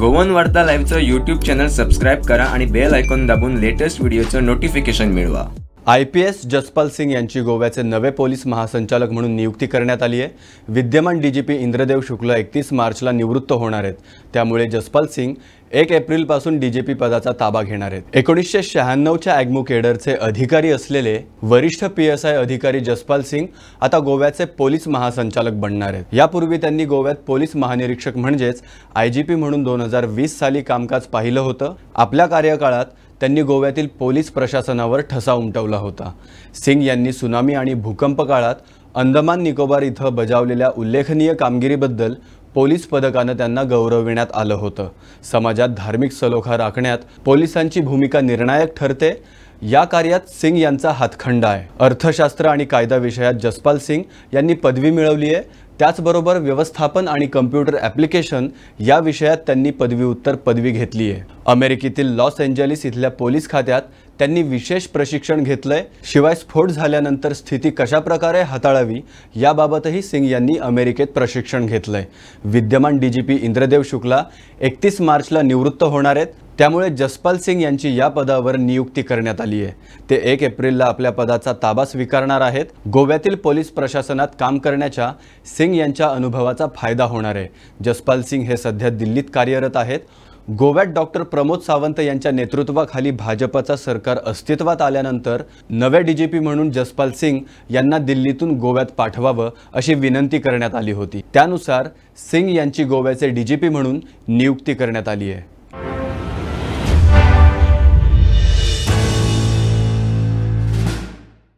Goan वार्ता लाईव्हचं YouTube channel subscribe करा आणि बेल आयकॉन दाबून लेटेस्ट व्हिडिओचं नोटिफिकेशन मिळवा I P S Jaspal Singh यांची गोव्याचे नवे पोलीस महासंचालक म्हणून नियुक्ती करण्यात आली आहे विद्यमान D G P Indradev Shukla एकतीस मार्चला निवृत्त होणार आहेत त्यामुळे जसपाल सिंग एक एप्रिलपासून डी जी पी पदाचा ताबा घेणार आहेत एकोणीसशे शहाण्णवच्या ॲग्मू केडरचे अधिकारी असलेले वरिष्ठ पी एस आय अधिकारी जसपाल सिंग आता गोव्याचे पोलीस महासंचालक बनणार आहेत यापूर्वी त्यांनी गोव्यात पोलीस महानिरीक्षक म्हणजेच आय जी पी म्हणून दोन हजार वीस साली कामकाज पाहिलं होतं आपल्या कार्यकाळात त्यांनी गोव्यातील पोलीस प्रशासनावर ठसा उमटवला होता सिंग यांनी सुनामी आणि भूकंप काळात अंदमान निकोबार इथं बजावलेल्या उल्लेखनीय कामगिरीबद्दल पोलीस पदकानं त्यांना गौरविण्यात आलं होतं समाजात धार्मिक सलोखा राखण्यात पोलिसांची भूमिका निर्णायक ठरते या कार्यात सिंग यांचा हातखंडा आहे अर्थशास्त्र आणि कायदा विषयात जसपाल सिंग यांनी पदवी मिळवली आहे त्याचबरोबर व्यवस्थापन आणि कम्प्युटर ॲप्लिकेशन या विषयात त्यांनी पदवी उत्तर पदवी घेतली आहे अमेरिकेतील लॉस एंजलिस इथल्या पोलीस खात्यात त्यांनी विशेष प्रशिक्षण घेतलंय शिवाय स्फोट झाल्यानंतर स्थिती कशाप्रकारे हाताळावी याबाबतही सिंग यांनी अमेरिकेत प्रशिक्षण घेतलंय विद्यमान D G P Indradev Shukla एकतीस मार्चला निवृत्त होणार आहेत त्यामुळे जसपाल सिंग यांची या पदावर नियुक्ती करण्यात आली आहे ते एक एप्रिलला आपल्या पदाचा ताबा स्वीकारणार आहेत गोव्यातील पोलीस प्रशासनात काम करण्याच्या सिंग यांच्या अनुभवाचा फायदा होणार आहे जसपाल सिंग हे सध्या दिल्लीत कार्यरत आहेत गोव्यात डॉक्टर प्रमोद सावंत यांच्या नेतृत्वाखाली भाजपचा सरकार अस्तित्वात आल्यानंतर नवे डीजीपी म्हणून जसपाल सिंग यांना दिल्लीतून गोव्यात पाठवावं अशी विनंती करण्यात आली होती त्यानुसार सिंग यांची गोव्याचे डीजीपी म्हणून नियुक्ती करण्यात आली आहे